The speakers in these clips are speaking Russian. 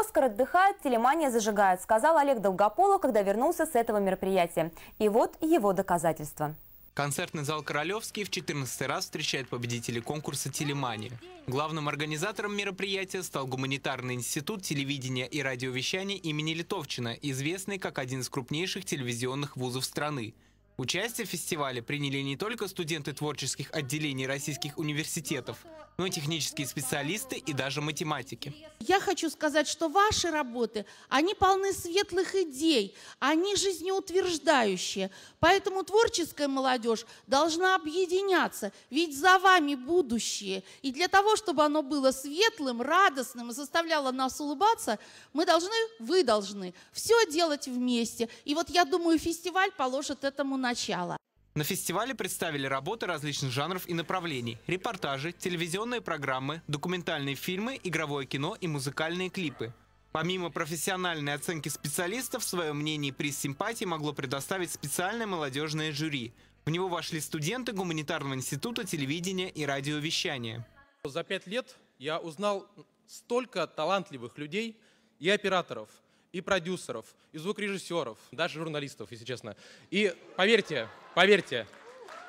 «Оскар отдыхает, телемания зажигает», сказал Олег Долгополов, когда вернулся с этого мероприятия. И вот его доказательства. Концертный зал «Королевский» в 14 раз встречает победителей конкурса «Телемания». Главным организатором мероприятия стал Гуманитарный институт телевидения и радиовещания имени Литовчина, известный как один из крупнейших телевизионных вузов страны. Участие в фестивале приняли не только студенты творческих отделений российских университетов, ну, технические специалисты и даже математики. Я хочу сказать, что ваши работы, они полны светлых идей, они жизнеутверждающие. Поэтому творческая молодежь должна объединяться, ведь за вами будущее. И для того, чтобы оно было светлым, радостным и заставляло нас улыбаться, мы должны, вы должны все делать вместе. И вот я думаю, фестиваль положит этому начало. На фестивале представили работы различных жанров и направлений. Репортажи, телевизионные программы, документальные фильмы, игровое кино и музыкальные клипы. Помимо профессиональной оценки специалистов, свое мнение и приз симпатии могло предоставить специальное молодежное жюри. В него вошли студенты Гуманитарного института телевидения и радиовещания. За пять лет я узнал столько талантливых людей и операторов – и продюсеров, и звукорежиссеров, даже журналистов, если честно. И поверьте, поверьте,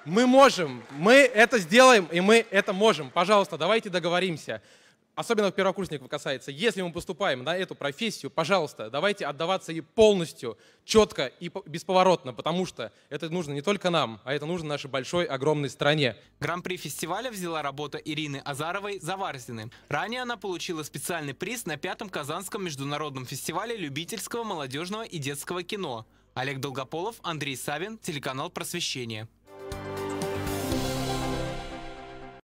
мы можем, мы это сделаем, и мы это можем. Пожалуйста, давайте договоримся особенно первокурсников касается, если мы поступаем на эту профессию, пожалуйста, давайте отдаваться ей полностью, четко и бесповоротно, потому что это нужно не только нам, а это нужно нашей большой, огромной стране. Гран-при фестиваля взяла работа Ирины Азаровой «Заварзины». Ранее она получила специальный приз на пятом Казанском международном фестивале любительского, молодежного и детского кино. Олег Долгополов, Андрей Савин, телеканал «Просвещение».